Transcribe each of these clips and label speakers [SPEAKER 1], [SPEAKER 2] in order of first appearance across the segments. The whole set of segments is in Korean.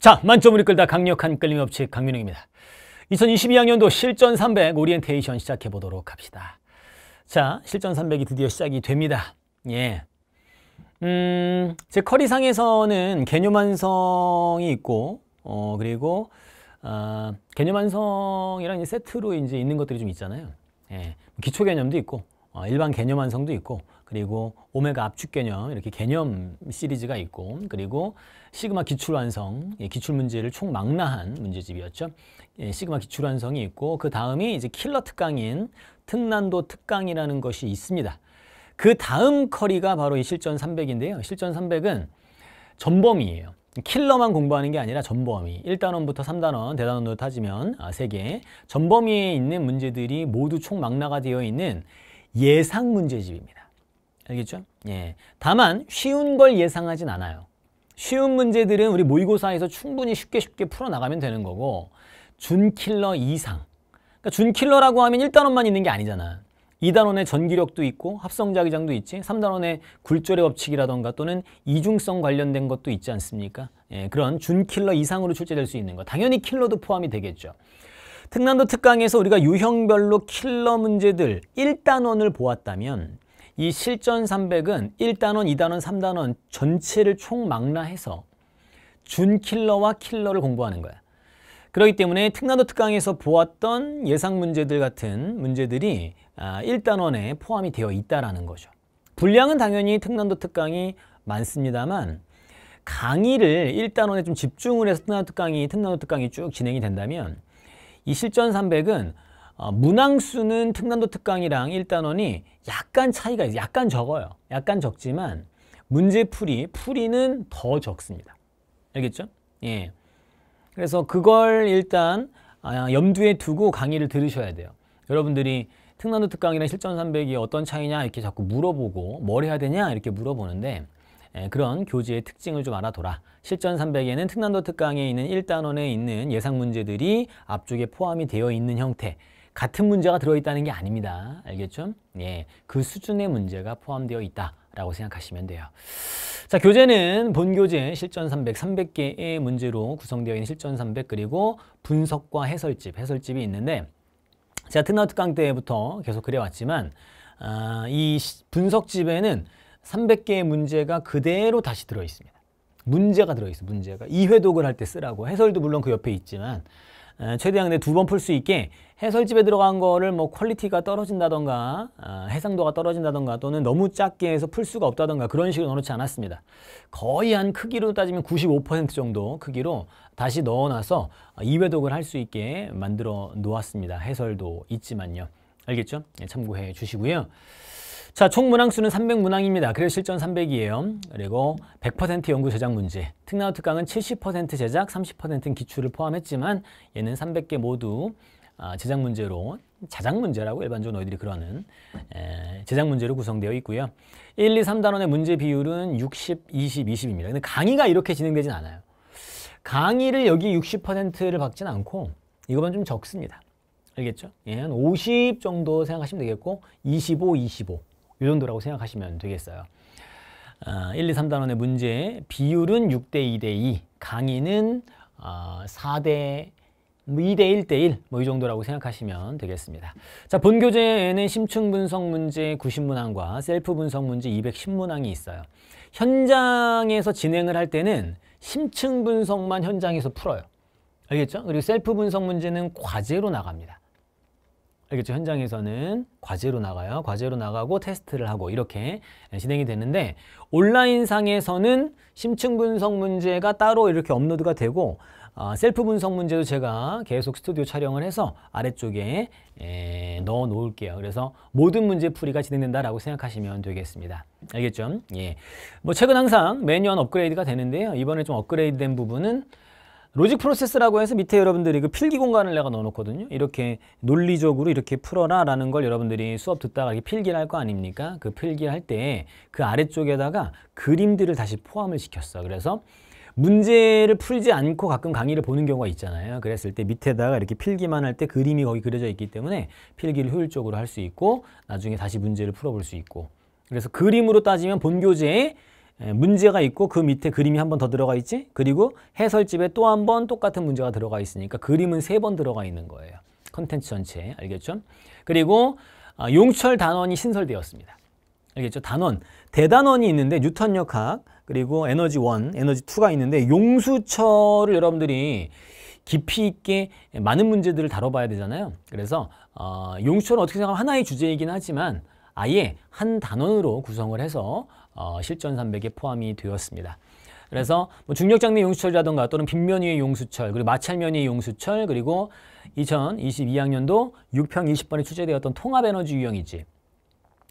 [SPEAKER 1] 자, 만점을 이끌다 강력한 끌림 업체 강민웅입니다. 2022학년도 실전 300 오리엔테이션 시작해 보도록 합시다. 자, 실전 300이 드디어 시작이 됩니다. 예. 음, 제 커리상에서는 개념 완성이 있고, 어, 그리고, 어, 아, 개념 완성이랑 세트로 이제 있는 것들이 좀 있잖아요. 예. 기초 개념도 있고, 어, 일반 개념 완성도 있고, 그리고 오메가 압축 개념 이렇게 개념 시리즈가 있고 그리고 시그마 기출 완성 기출 문제를 총망라한 문제집이었죠. 예, 시그마 기출 완성이 있고 그 다음이 이제 킬러 특강인 특난도 특강이라는 것이 있습니다. 그 다음 커리가 바로 이 실전 300인데요. 실전 300은 전범위예요. 킬러만 공부하는 게 아니라 전범위 1단원부터 3단원 대단원으로 따지면 3개 아, 전범위에 있는 문제들이 모두 총망라가 되어 있는 예상 문제집입니다. 알겠죠? 예. 다만 쉬운 걸 예상하진 않아요. 쉬운 문제들은 우리 모의고사에서 충분히 쉽게 쉽게 풀어나가면 되는 거고 준킬러 이상 그러니까 준킬러라고 하면 1단원만 있는 게 아니잖아 2단원의 전기력도 있고 합성자기장도 있지 3단원의 굴절의 법칙이라던가 또는 이중성 관련된 것도 있지 않습니까? 예, 그런 준킬러 이상으로 출제될 수 있는 거 당연히 킬러도 포함이 되겠죠 특난도 특강에서 우리가 유형별로 킬러 문제들 1단원을 보았다면 이 실전 300은 1단원, 2단원, 3단원 전체를 총망라해서 준킬러와 킬러를 공부하는 거야. 그렇기 때문에 특난도 특강에서 보았던 예상 문제들 같은 문제들이 1단원에 아, 포함이 되어 있다는 거죠. 분량은 당연히 특난도 특강이 많습니다만 강의를 1단원에 좀 집중을 해서 특난도 특강이 특난도 특강이 쭉 진행이 된다면 이 실전 300은 어, 문항수는 특난도 특강이랑 1단원이 약간 차이가 있어요. 약간 적어요. 약간 적지만 문제풀이, 풀이는 더 적습니다. 알겠죠? 예. 그래서 그걸 일단 아, 염두에 두고 강의를 들으셔야 돼요. 여러분들이 특난도 특강이랑 실전 300이 어떤 차이냐 이렇게 자꾸 물어보고 뭘 해야 되냐 이렇게 물어보는데 예, 그런 교재의 특징을 좀 알아둬라. 실전 300에는 특난도 특강에 있는 1단원에 있는 예상 문제들이 앞쪽에 포함이 되어 있는 형태 같은 문제가 들어있다는 게 아닙니다. 알겠죠? 예, 그 수준의 문제가 포함되어 있다라고 생각하시면 돼요. 자, 교재는 본교재 실전 300, 300개의 문제로 구성되어 있는 실전 300 그리고 분석과 해설집, 해설집이 있는데 제가 특나우특강 때부터 계속 그래왔지만 아, 이 분석집에는 300개의 문제가 그대로 다시 들어있습니다. 문제가 들어있어 문제가. 이 회독을 할 때 쓰라고. 해설도 물론 그 옆에 있지만 최대한 두 번 풀 수 있게 해설집에 들어간 거를 뭐 퀄리티가 떨어진다던가 아, 해상도가 떨어진다던가 또는 너무 작게 해서 풀 수가 없다던가 그런 식으로 넣어놓지 않았습니다. 거의 한 크기로 따지면 95% 정도 크기로 다시 넣어놔서 2회독을 할 수 있게 만들어 놓았습니다. 해설도 있지만요. 알겠죠? 예, 참고해 주시고요. 자, 총 문항수는 300문항입니다. 그래서 실전 300이에요. 그리고 100% 연구 제작 문제. 특나우 특강은 70% 제작, 30%는 기출을 포함했지만 얘는 300개 모두 아, 제작 문제로 자작 문제라고 일반적으로 너희들이 그러는 제작 문제로 구성되어 있고요. 1, 2, 3단원의 문제 비율은 60, 20, 20입니다. 근데 강의가 이렇게 진행되진 않아요. 강의를 여기 60%를 받진 않고 이것만좀 적습니다. 알겠죠? 예, 한50 정도 생각하시면 되겠고 25, 25이 정도라고 생각하시면 되겠어요. 어, 아, 1, 2, 3단원의 문제 비율은 6대 2대 2, 강의는 어, 아, 4대 2대 1대 1뭐 이 정도라고 생각하시면 되겠습니다. 자, 본 교재에는 심층 분석 문제 90문항과 셀프 분석 문제 210문항이 있어요. 현장에서 진행을 할 때는 심층 분석만 현장에서 풀어요. 알겠죠? 그리고 셀프 분석 문제는 과제로 나갑니다. 알겠죠? 그렇죠. 현장에서는 과제로 나가요. 과제로 나가고 테스트를 하고 이렇게 진행이 되는데 온라인상에서는 심층 분석 문제가 따로 이렇게 업로드가 되고 어, 셀프 분석 문제도 제가 계속 스튜디오 촬영을 해서 아래쪽에 에, 넣어 놓을게요. 그래서 모든 문제 풀이가 진행된다라고 생각하시면 되겠습니다. 알겠죠? 예. 뭐 최근 항상 매년 업그레이드가 되는데요. 이번에 좀 업그레이드된 부분은 로직 프로세스라고 해서 밑에 여러분들이 그 필기 공간을 내가 넣어놓거든요. 이렇게 논리적으로 이렇게 풀어라라는 걸 여러분들이 수업 듣다가 이렇게 필기를 할 거 아닙니까? 그 필기할 때 그 아래쪽에다가 그림들을 다시 포함을 시켰어. 그래서 문제를 풀지 않고 가끔 강의를 보는 경우가 있잖아요. 그랬을 때 밑에다가 이렇게 필기만 할 때 그림이 거기 그려져 있기 때문에 필기를 효율적으로 할 수 있고 나중에 다시 문제를 풀어볼 수 있고 그래서 그림으로 따지면 본교재에 예, 문제가 있고 그 밑에 그림이 한 번 더 들어가 있지 그리고 해설집에 또 한 번 똑같은 문제가 들어가 있으니까 그림은 세 번 들어가 있는 거예요. 컨텐츠 전체 알겠죠? 그리고 아, 용철 단원이 신설되었습니다. 알겠죠? 단원, 대단원이 있는데 뉴턴 역학 그리고 에너지 원, 에너지 투가 있는데 용수철을 여러분들이 깊이 있게 많은 문제들을 다뤄봐야 되잖아요. 그래서 어, 용수철은 어떻게 생각하면 하나의 주제이긴 하지만 아예 한 단원으로 구성을 해서 어, 실전 산맥에 포함이 되었습니다. 그래서 뭐 중력장내 용수철이라든가 또는 빗면 위의 용수철 그리고 마찰면 위의 용수철 그리고 2022학년도 6평 20번에 출제되었던 통합에너지 유형이지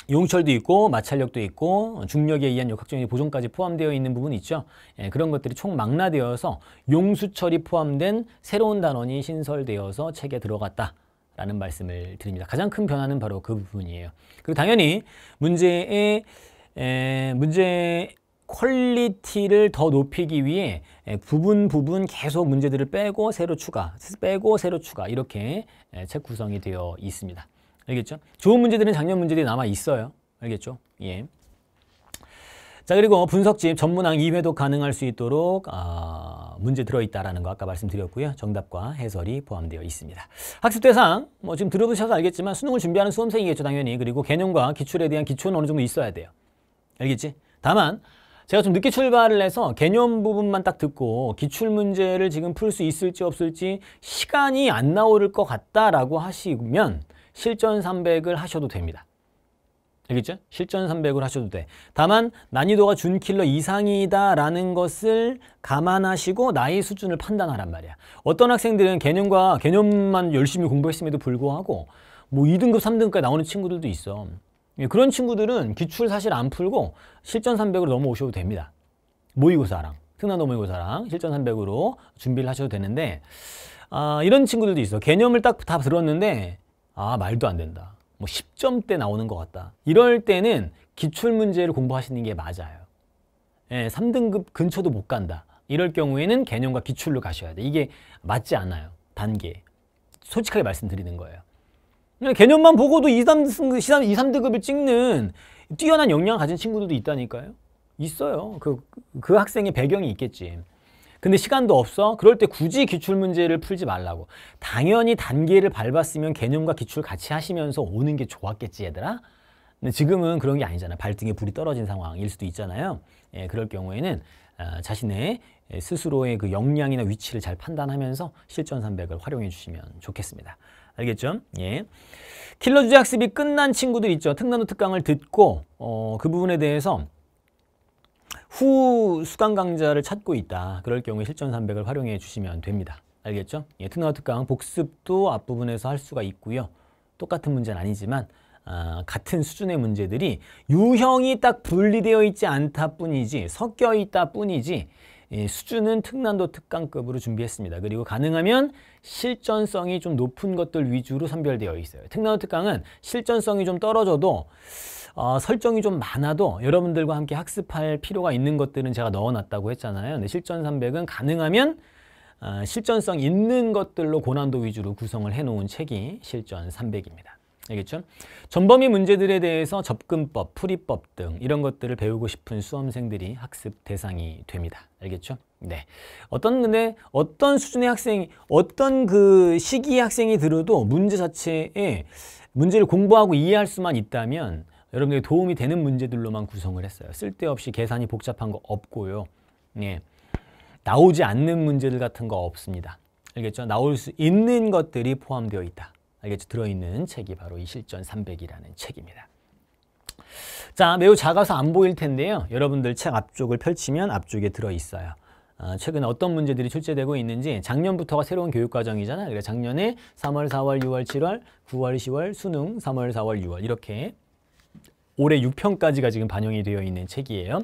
[SPEAKER 1] 용철도 있고 마찰력도 있고 중력에 의한 역학적인 보존까지 포함되어 있는 부분이 있죠. 예, 그런 것들이 총망라되어서 용수철이 포함된 새로운 단원이 신설되어서 책에 들어갔다. 라는 말씀을 드립니다. 가장 큰 변화는 바로 그 부분이에요. 그리고 당연히 문제의 에, 문제 퀄리티를 더 높이기 위해 부분 부분 계속 문제들을 빼고 새로 추가, 빼고 새로 추가 이렇게 책 구성이 되어 있습니다. 알겠죠? 좋은 문제들은 작년 문제들이 남아 있어요. 알겠죠? 예. 자 그리고 분석집 전문항 2회도 가능할 수 있도록 어, 문제 들어있다라는 거 아까 말씀드렸고요. 정답과 해설이 포함되어 있습니다. 학습 대상 뭐 지금 들어보셔서 알겠지만 수능을 준비하는 수험생이겠죠 당연히 그리고 개념과 기출에 대한 기초는 어느 정도 있어야 돼요. 알겠지? 다만 제가 좀 늦게 출발을 해서 개념 부분만 딱 듣고 기출 문제를 지금 풀 수 있을지 없을지 시간이 안 나올 것 같다라고 하시면 실전 300을 하셔도 됩니다. 알겠죠? 실전 300을 하셔도 돼. 다만 난이도가 준킬러 이상이다라는 것을 감안하시고 나의 수준을 판단하란 말이야. 어떤 학생들은 개념과 개념만 열심히 공부했음에도 불구하고 뭐 2등급, 3등급까지 나오는 친구들도 있어. 예, 그런 친구들은 기출 사실 안 풀고 실전 300으로 넘어오셔도 됩니다. 모의고사랑 특난도 모의고사랑 실전 300으로 준비를 하셔도 되는데 아, 이런 친구들도 있어. 개념을 딱 다 들었는데 아 말도 안 된다. 뭐 10점대 나오는 것 같다. 이럴 때는 기출문제를 공부하시는 게 맞아요. 예, 3등급 근처도 못 간다. 이럴 경우에는 개념과 기출로 가셔야 돼. 이게 맞지 않아요. 단계. 솔직하게 말씀드리는 거예요. 그냥 개념만 보고도 2, 3, 2, 2, 3등급을 찍는 뛰어난 역량을 가진 친구들도 있다니까요. 있어요. 그, 그 학생의 배경이 있겠지. 근데 시간도 없어? 그럴 때 굳이 기출문제를 풀지 말라고. 당연히 단계를 밟았으면 개념과 기출 같이 하시면서 오는 게 좋았겠지, 얘들아? 근데 지금은 그런 게아니잖아 발등에 불이 떨어진 상황일 수도 있잖아요. 예, 그럴 경우에는 아, 자신의 스스로의 그 역량이나 위치를 잘 판단하면서 실전 300을 활용해 주시면 좋겠습니다. 알겠죠? 예. 킬러 주제 학습이 끝난 친구들 있죠. 특난도 특강을 듣고 어, 그 부분에 대해서 후 수강 강좌를 찾고 있다. 그럴 경우에 실전 300을 활용해 주시면 됩니다. 알겠죠? 예, 특난도 특강 복습도 앞부분에서 할 수가 있고요. 똑같은 문제는 아니지만 아, 같은 수준의 문제들이 유형이 딱 분리되어 있지 않다 뿐이지 섞여 있다 뿐이지 예, 수준은 특난도 특강급으로 준비했습니다. 그리고 가능하면 실전성이 좀 높은 것들 위주로 선별되어 있어요. 특난도 특강은 실전성이 좀 떨어져도 어, 설정이 좀 많아도 여러분들과 함께 학습할 필요가 있는 것들은 제가 넣어놨다고 했잖아요. 근데 실전 300은 가능하면 어, 실전성 있는 것들로 고난도 위주로 구성을 해놓은 책이 실전 300입니다. 알겠죠? 전범위 문제들에 대해서 접근법, 풀이법 등 이런 것들을 배우고 싶은 수험생들이 학습 대상이 됩니다. 알겠죠? 네. 어떤 근데 어떤 수준의 학생이 어떤 그 시기의 학생이 들어도 문제 자체에 문제를 공부하고 이해할 수만 있다면 여러분들이 도움이 되는 문제들로만 구성을 했어요. 쓸데없이 계산이 복잡한 거 없고요. 네. 나오지 않는 문제들 같은 거 없습니다. 알겠죠? 나올 수 있는 것들이 포함되어 있다. 알겠죠? 들어있는 책이 바로 이 실전 300이라는 책입니다. 자, 매우 작아서 안 보일 텐데요. 여러분들 책 앞쪽을 펼치면 앞쪽에 들어있어요. 어, 최근에 어떤 문제들이 출제되고 있는지 작년부터가 새로운 교육과정이잖아요. 그래서 작년에 3월, 4월, 6월, 7월, 9월, 10월, 수능, 3월, 4월, 6월 이렇게 올해 6편까지가 지금 반영이 되어 있는 책이에요.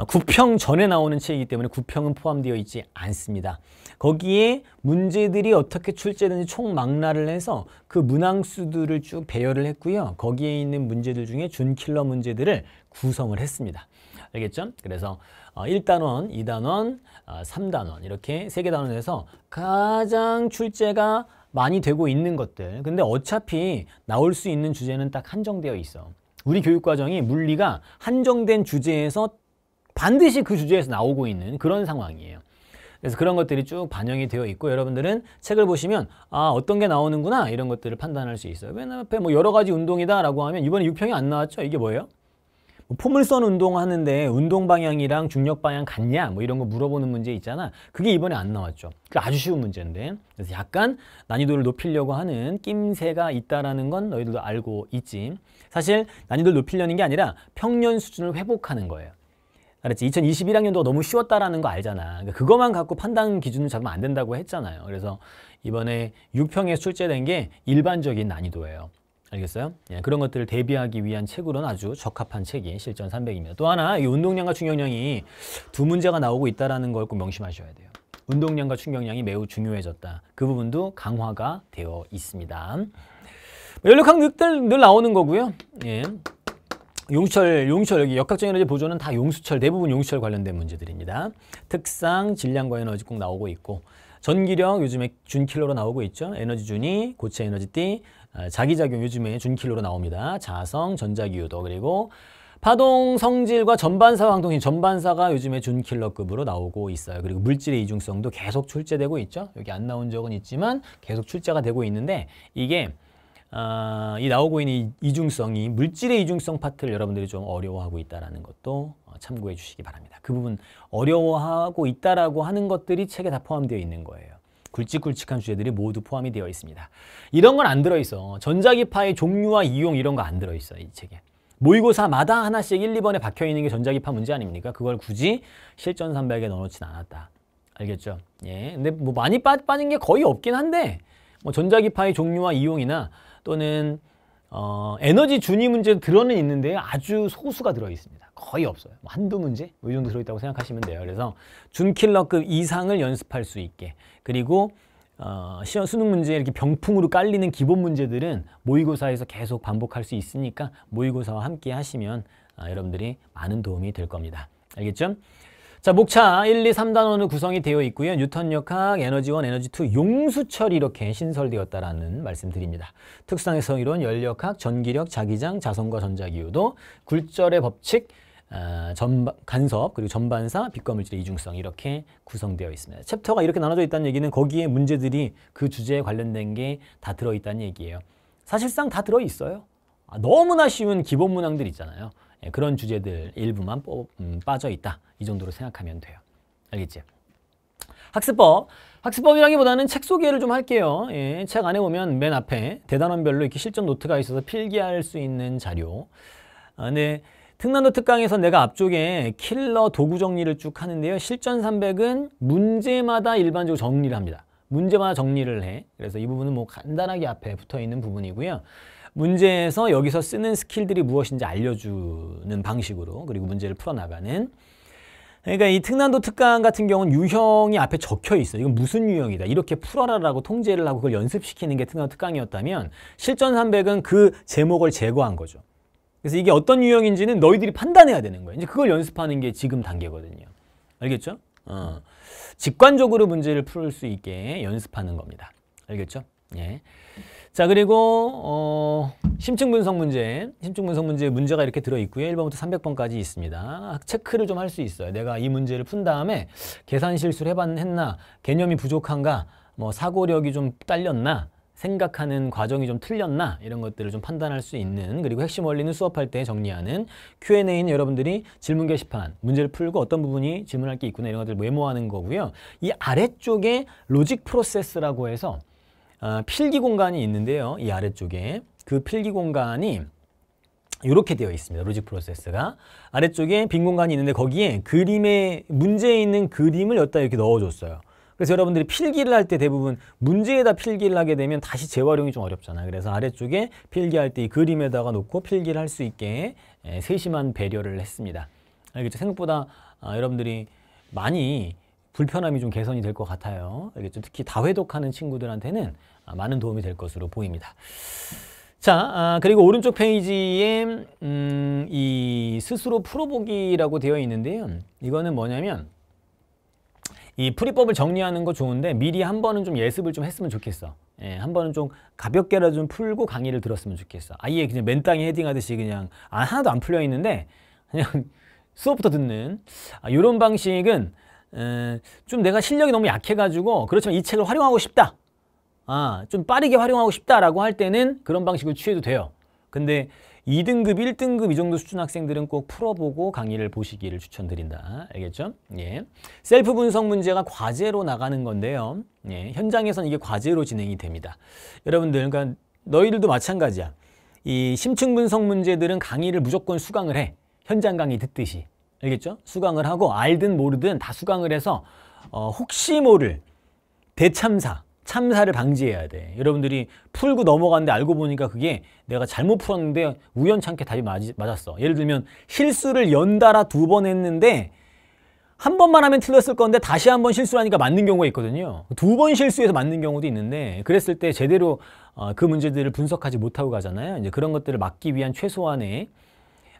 [SPEAKER 1] 아, 구평 전에 나오는 책이기 때문에 구평은 포함되어 있지 않습니다. 거기에 문제들이 어떻게 출제되는지 총망라를 해서 그 문항수들을 쭉 배열을 했고요. 거기에 있는 문제들 중에 준킬러 문제들을 구성을 했습니다. 알겠죠? 그래서 1단원, 어, 2단원, 3단원 어, 이렇게 3개 단원에서 가장 출제가 많이 되고 있는 것들 근데 어차피 나올 수 있는 주제는 딱 한정되어 있어. 우리 교육과정이 물리가 한정된 주제에서 반드시 그 주제에서 나오고 있는 그런 상황이에요. 그래서 그런 것들이 쭉 반영이 되어 있고 여러분들은 책을 보시면 아 어떤 게 나오는구나 이런 것들을 판단할 수 있어요. 맨 앞에 뭐 여러 가지 운동이다 라고 하면 이번에 6평이 안 나왔죠? 이게 뭐예요? 뭐 포물선 운동하는데 운동 방향이랑 중력 방향 같냐? 뭐 이런 거 물어보는 문제 있잖아. 그게 이번에 안 나왔죠. 아주 쉬운 문제인데 그래서 약간 난이도를 높이려고 하는 낌새가 있다라는 건 너희들도 알고 있지. 사실 난이도를 높이려는 게 아니라 평년 수준을 회복하는 거예요. 알았지? 2021학년도가 너무 쉬웠다라는 거 알잖아. 그러니까 그거만 갖고 판단 기준을 잡으면 안 된다고 했잖아요. 그래서 이번에 6평에 출제된 게 일반적인 난이도예요. 알겠어요? 예, 그런 것들을 대비하기 위한 책으로는 아주 적합한 책이 실전 300입니다. 또 하나, 이 운동량과 충격량이 두 문제가 나오고 있다는 걸 꼭 명심하셔야 돼요. 운동량과 충격량이 매우 중요해졌다. 그 부분도 강화가 되어 있습니다. 뭐 연력학 늑 늘, 늘 나오는 거고요. 예. 용철, 용철 여기 역학적 에너지 보조는다 용수철 대부분 용수철 관련된 문제들입니다. 특상, 질량과 에너지 꼭 나오고 있고 전기력 요즘에 준킬러로 나오고 있죠. 에너지 준이, 고체 에너지 띠, 아, 자기작용 요즘에 준킬러로 나옵니다. 자성, 전자기유도 그리고 파동 성질과 전반사와 동이 전반사가 요즘에 준킬러급으로 나오고 있어요. 그리고 물질의 이중성도 계속 출제되고 있죠. 여기 안 나온 적은 있지만 계속 출제가 되고 있는데 이게 아, 이 나오고 있는 이중성이 물질의 이중성 파트를 여러분들이 좀 어려워하고 있다는 것도 어, 참고해 주시기 바랍니다. 그 부분 어려워하고 있다라고 하는 것들이 책에 다 포함되어 있는 거예요. 굵직굵직한 주제들이 모두 포함이 되어 있습니다. 이런 건 안 들어있어. 전자기파의 종류와 이용 이런 거 안 들어있어. 이 책에. 모의고사마다 하나씩 1, 2번에 박혀있는 게 전자기파 문제 아닙니까? 그걸 굳이 실전 300에 넣어놓진 않았다. 알겠죠? 예. 근데 뭐 많이 빠, 빠진 게 거의 없긴 한데 뭐 전자기파의 종류와 이용이나 또는 어, 에너지 준위 문제 들어는 있는데 아주 소수가 들어 있습니다. 거의 없어요. 뭐 한두 문제 뭐이 정도 들어 있다고 생각하시면 돼요. 그래서 준킬러급 이상을 연습할 수 있게 그리고 어, 시험 수능 문제 이렇게 병풍으로 깔리는 기본 문제들은 모의고사에서 계속 반복할 수 있으니까 모의고사와 함께 하시면 어, 여러분들이 많은 도움이 될 겁니다. 알겠죠? 자, 목차 1, 2, 3단원으로 구성이 되어 있고요. 뉴턴 역학, 에너지 1, 에너지 2, 용수철이 렇게 신설되었다라는 말씀드립니다. 특성의 성이론, 열역학, 전기력, 자기장, 자성과 전자기후도, 굴절의 법칙, 어, 전 간섭, 그리고 전반사, 빛과물질의 이중성 이렇게 구성되어 있습니다. 챕터가 이렇게 나눠져 있다는 얘기는 거기에 문제들이 그 주제에 관련된 게 다 들어있다는 얘기예요. 사실상 다 들어있어요. 아, 너무나 쉬운 기본 문항들 있잖아요. 예, 그런 주제들 일부만 뽑, 음, 빠져 있다. 이 정도로 생각하면 돼요. 알겠지? 학습법. 학습법이라기보다는 책 소개를 좀 할게요. 예, 책 안에 보면 맨 앞에 대단원별로 이렇게 실전 노트가 있어서 필기할 수 있는 자료. 아, 근 네. 특난도 특강에서 내가 앞쪽에 킬러 도구 정리를 쭉 하는데요. 실전 300은 문제마다 일반적으로 정리를 합니다. 문제마다 정리를 해. 그래서 이 부분은 뭐 간단하게 앞에 붙어 있는 부분이고요. 문제에서 여기서 쓰는 스킬들이 무엇인지 알려주는 방식으로 그리고 문제를 풀어나가는 그러니까 이 특난도 특강 같은 경우는 유형이 앞에 적혀 있어요. 이건 무슨 유형이다. 이렇게 풀어라라고 통제를 하고 그걸 연습시키는 게 특난도 특강이었다면 실전 300은 그 제목을 제거한 거죠. 그래서 이게 어떤 유형인지는 너희들이 판단해야 되는 거예요. 이제 그걸 연습하는 게 지금 단계거든요. 알겠죠? 어. 직관적으로 문제를 풀 수 있게 연습하는 겁니다. 알겠죠? 예. 자 그리고 어, 심층 분석 문제 심층 분석 문제 문제가 이렇게 들어있고요 1번부터 300번까지 있습니다 체크를 좀 할 수 있어요 내가 이 문제를 푼 다음에 계산 실수를 해봤나 개념이 부족한가 뭐 사고력이 좀 딸렸나 생각하는 과정이 좀 틀렸나 이런 것들을 좀 판단할 수 있는 그리고 핵심 원리는 수업할 때 정리하는 Q&A는 여러분들이 질문 게시판 문제를 풀고 어떤 부분이 질문할 게 있구나 이런 것들을 메모하는 거고요. 이 아래쪽에 로직 프로세스라고 해서 아, 필기 공간이 있는데요. 이 아래쪽에 그 필기 공간이 이렇게 되어 있습니다. 로직 프로세스가. 아래쪽에 빈 공간이 있는데 거기에 그림에 문제에 있는 그림을 여기다 이렇게 넣어줬어요. 그래서 여러분들이 필기를 할 때 대부분 문제에다 필기를 하게 되면 다시 재활용이 좀 어렵잖아요. 그래서 아래쪽에 필기할 때 이 그림에다가 놓고 필기를 할 수 있게 예, 세심한 배려를 했습니다. 알겠죠? 아, 그렇죠. 생각보다 아, 여러분들이 많이 불편함이 좀 개선이 될 것 같아요. 알겠죠? 특히 다회독하는 친구들한테는 아, 많은 도움이 될 것으로 보입니다. 자, 아, 그리고 오른쪽 페이지에 음, 이 스스로 풀어보기라고 되어 있는데요. 이거는 뭐냐면 이 풀이법을 정리하는 거 좋은데 미리 한 번은 좀 예습을 좀 했으면 좋겠어. 예, 한 번은 좀 가볍게라도 좀 풀고 강의를 들었으면 좋겠어. 아예 그냥 맨땅에 헤딩하듯이 그냥 아, 하나도 안 풀려 있는데 그냥 수업부터 듣는 아, 이런 방식은 좀 내가 실력이 너무 약해가지고 그렇지만 이 책을 활용하고 싶다. 아, 좀 빠르게 활용하고 싶다라고 할 때는 그런 방식을 취해도 돼요. 근데 2등급, 1등급 이 정도 수준 학생들은 꼭 풀어보고 강의를 보시기를 추천드린다. 알겠죠? 예. 셀프 분석 문제가 과제로 나가는 건데요. 예. 현장에서는 이게 과제로 진행이 됩니다. 여러분들, 그러니까 너희들도 마찬가지야. 이 심층 분석 문제들은 강의를 무조건 수강을 해. 현장 강의 듣듯이. 알겠죠? 수강을 하고 알든 모르든 다 수강을 해서 어, 혹시 모를 대참사, 참사를 방지해야 돼. 여러분들이 풀고 넘어갔는데 알고 보니까 그게 내가 잘못 풀었는데 우연찮게 답이 맞았어. 예를 들면 실수를 연달아 두 번 했는데 한 번만 하면 틀렸을 건데 다시 한 번 실수하니까 맞는 경우가 있거든요. 두 번 실수해서 맞는 경우도 있는데 그랬을 때 제대로 어, 그 문제들을 분석하지 못하고 가잖아요. 이제 그런 것들을 막기 위한 최소한의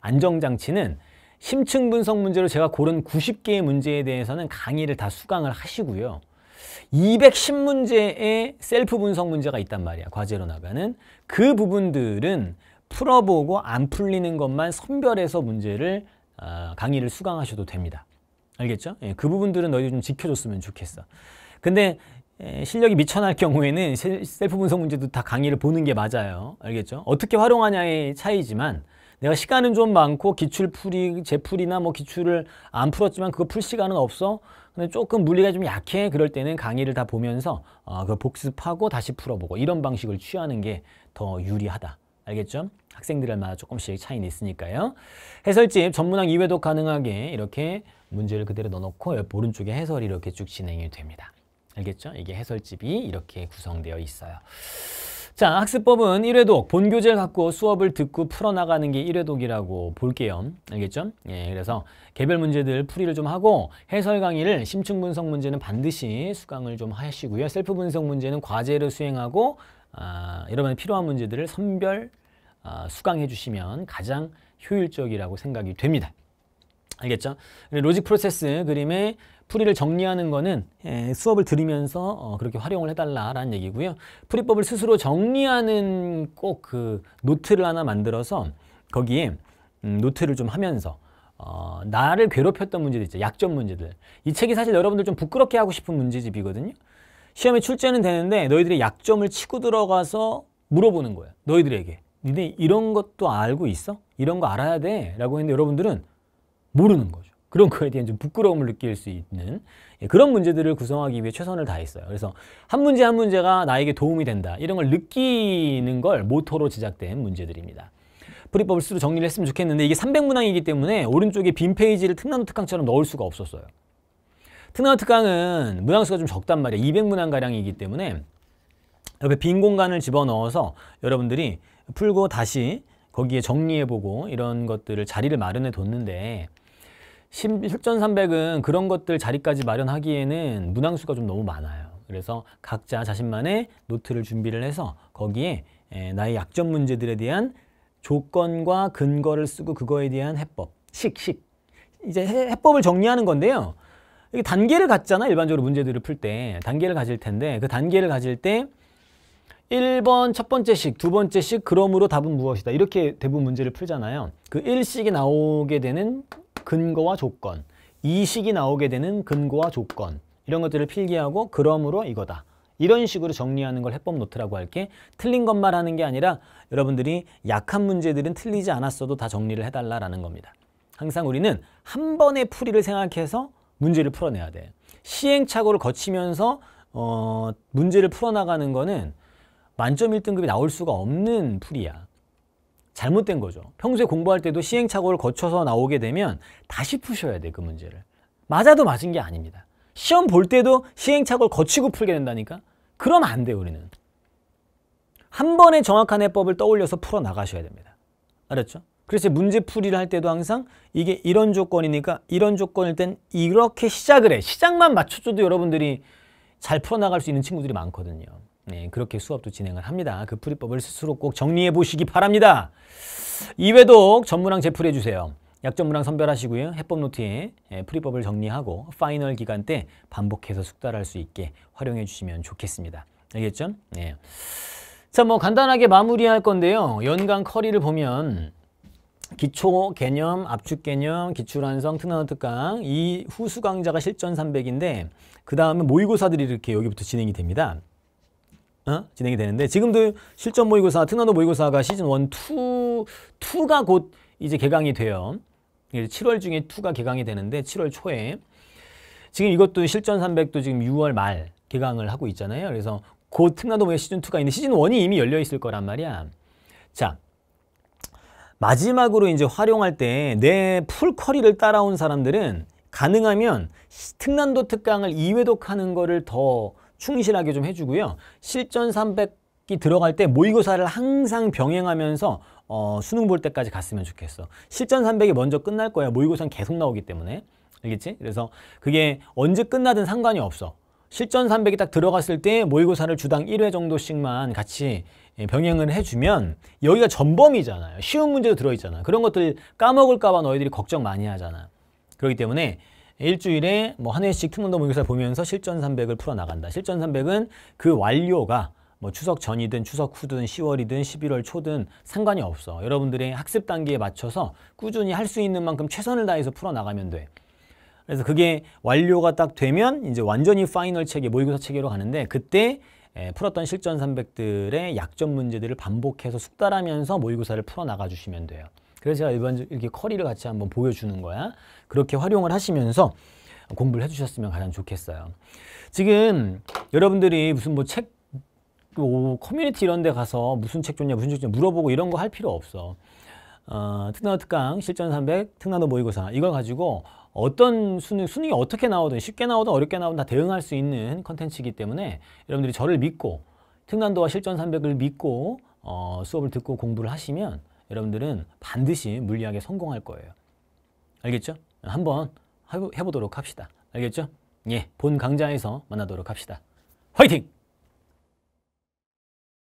[SPEAKER 1] 안정장치는 심층 분석 문제로 제가 고른 90개의 문제에 대해서는 강의를 다 수강을 하시고요. 210문제의 셀프 분석 문제가 있단 말이야. 과제로 나가는. 그 부분들은 풀어보고 안 풀리는 것만 선별해서 문제를 어, 강의를 수강하셔도 됩니다. 알겠죠? 예, 그 부분들은 너희들 좀 지켜줬으면 좋겠어. 근데 에, 실력이 미쳐날 경우에는 셀프 분석 문제도 다 강의를 보는 게 맞아요. 알겠죠? 어떻게 활용하냐의 차이지만 내가 시간은 좀 많고 기출풀이 제풀이나 뭐 기출을 안 풀었지만 그거 풀 시간은 없어. 근데 조금 물리가 좀 약해 그럴 때는 강의를 다 보면서 어, 그 복습하고 다시 풀어보고 이런 방식을 취하는 게 더 유리하다. 알겠죠? 학생들마다 조금씩 차이는 있으니까요. 해설집 전문학 이외도 가능하게 이렇게 문제를 그대로 넣어놓고 오른쪽에 해설이 이렇게 쭉 진행이 됩니다. 알겠죠? 이게 해설집이 이렇게 구성되어 있어요. 자, 학습법은 1회독, 본 교재를 갖고 수업을 듣고 풀어나가는 게 1회독이라고 볼게요. 알겠죠? 예, 그래서 개별 문제들 풀이를 좀 하고 해설 강의를 심층 분석 문제는 반드시 수강을 좀 하시고요. 셀프 분석 문제는 과제를 수행하고 아, 여러분 필요한 문제들을 선별 아, 수강해 주시면 가장 효율적이라고 생각이 됩니다. 알겠죠? 로직 프로세스 그림의 풀이를 정리하는 거는 예, 수업을 들으면서 어, 그렇게 활용을 해달라라는 얘기고요. 풀이법을 스스로 정리하는 꼭 그 노트를 하나 만들어서 거기에 음, 노트를 좀 하면서 어, 나를 괴롭혔던 문제들 있죠. 약점 문제들. 이 책이 사실 여러분들 좀 부끄럽게 하고 싶은 문제집이거든요. 시험에 출제는 되는데 너희들의 약점을 치고 들어가서 물어보는 거예요. 너희들에게. 니네 이런 것도 알고 있어? 이런 거 알아야 돼. 라고 했는데 여러분들은 모르는 거죠. 그런 거에 대한 좀 부끄러움을 느낄 수 있는 예, 그런 문제들을 구성하기 위해 최선을 다했어요. 그래서 한 문제 한 문제가 나에게 도움이 된다. 이런 걸 느끼는 걸 모토로 제작된 문제들입니다. 프리법을 스스 정리를 했으면 좋겠는데 이게 300문항이기 때문에 오른쪽에 빈 페이지를 특강 특강처럼 넣을 수가 없었어요. 특강 특강은 문항수가 좀 적단 말이에요. 200문항가량이기 때문에 옆에 빈 공간을 집어넣어서 여러분들이 풀고 다시 거기에 정리해보고 이런 것들을 자리를 마련해 뒀는데 실전0 0은 그런 것들 자리까지 마련하기에는 문항수가 좀 너무 많아요. 그래서 각자 자신만의 노트를 준비를 해서 거기에 나의 약점 문제들에 대한 조건과 근거를 쓰고 그거에 대한 해법, 식, 식. 이제 해법을 정리하는 건데요. 이게 단계를 갖잖아, 일반적으로 문제들을 풀 때. 단계를 가질 텐데, 그 단계를 가질 때 1번 첫 번째 식, 두 번째 식, 그러므로 답은 무엇이다. 이렇게 대부분 문제를 풀잖아요. 그 1식이 나오게 되는 근거와 조건, 이식이 나오게 되는 근거와 조건 이런 것들을 필기하고 그러므로 이거다. 이런 식으로 정리하는 걸 해법 노트라고 할게 틀린 것만 하는 게 아니라 여러분들이 약한 문제들은 틀리지 않았어도 다 정리를 해달라라는 겁니다. 항상 우리는 한 번의 풀이를 생각해서 문제를 풀어내야 돼. 시행착오를 거치면서 어, 문제를 풀어나가는 거는 만점 1등급이 나올 수가 없는 풀이야. 잘못된 거죠. 평소에 공부할 때도 시행착오를 거쳐서 나오게 되면 다시 푸셔야 돼, 그 문제를. 맞아도 맞은 게 아닙니다. 시험 볼 때도 시행착오를 거치고 풀게 된다니까? 그럼 안 돼, 우리는. 한 번에 정확한 해법을 떠올려서 풀어나가셔야 됩니다. 알았죠? 그래서 문제 풀이를 할 때도 항상 이게 이런 조건이니까 이런 조건일 땐 이렇게 시작을 해. 시작만 맞춰줘도 여러분들이 잘 풀어나갈 수 있는 친구들이 많거든요. 네, 그렇게 수업도 진행을 합니다. 그 풀이법을 스스로 꼭 정리해 보시기 바랍니다. 이외도 전문항 제풀해 주세요. 약점문항 선별하시고요. 해법 노트에 예, 풀이법을 정리하고 파이널 기간 때 반복해서 숙달할 수 있게 활용해 주시면 좋겠습니다. 알겠죠? 네. 자, 뭐 간단하게 마무리할 건데요. 연간 커리를 보면 기초 개념, 압축 개념, 기출완성, 특난어특강 이 후수 강자가 실전 300인데 그 다음에 모의고사들이 이렇게 여기부터 진행이 됩니다. 어? 진행이 되는데 지금도 실전 모의고사, 특난도 모의고사가 시즌 1, 2, 투가곧 이제 개강이 돼요. 7월 중에 2가 개강이 되는데 7월 초에 지금 이것도 실전 300도 지금 6월 말 개강을 하고 있잖아요. 그래서 곧 특난도 모의 시즌 2가 있는데 시즌 1이 이미 열려 있을 거란 말이야. 자, 마지막으로 이제 활용할 때 내 풀커리를 따라온 사람들은 가능하면 특난도 특강을 2회독하는 거를 더 충실하게 좀 해주고요. 실전 300기 들어갈 때 모의고사를 항상 병행하면서 어, 수능 볼 때까지 갔으면 좋겠어. 실전 300이 먼저 끝날 거야. 모의고사는 계속 나오기 때문에. 알겠지? 그래서 그게 언제 끝나든 상관이 없어. 실전 300이 딱 들어갔을 때 모의고사를 주당 1회 정도씩만 같이 예, 병행을 해주면 여기가 전범이잖아요. 쉬운 문제도 들어있잖아. 그런 것들 까먹을까 봐 너희들이 걱정 많이 하잖아. 그렇기 때문에 일주일에 뭐 한 회씩 특문도 모의고사 보면서 실전 300을 풀어나간다. 실전 300은 그 완료가 뭐 추석 전이든 추석 후든 10월이든 11월 초든 상관이 없어. 여러분들의 학습 단계에 맞춰서 꾸준히 할 수 있는 만큼 최선을 다해서 풀어나가면 돼. 그래서 그게 완료가 딱 되면 이제 완전히 파이널 체계, 모의고사 체계로 가는데 그때 예, 풀었던 실전 300들의 약점 문제들을 반복해서 숙달하면서 모의고사를 풀어나가 주시면 돼요. 그래서 제가 일반 적으로 이렇게 커리를 같이 한번 보여주는 거야. 그렇게 활용을 하시면서 공부를 해주셨으면 가장 좋겠어요. 지금 여러분들이 무슨 뭐책 뭐 커뮤니티 이런 데 가서 무슨 책 좋냐 무슨 책 좋냐 물어보고 이런 거 할 필요 없어. 어, 특나 특강 실전 300 특나도 모의고사 이걸 가지고 어떤 수능, 수능이 어떻게 나오든 쉽게 나오든 어렵게 나오든 다 대응할 수 있는 컨텐츠이기 때문에 여러분들이 저를 믿고 특난도와 실전 300을 믿고 어, 수업을 듣고 공부를 하시면 여러분들은 반드시 물리학에 성공할 거예요. 알겠죠? 한번 해보도록 합시다. 알겠죠? 예, 본 강좌에서 만나도록 합시다. 화이팅!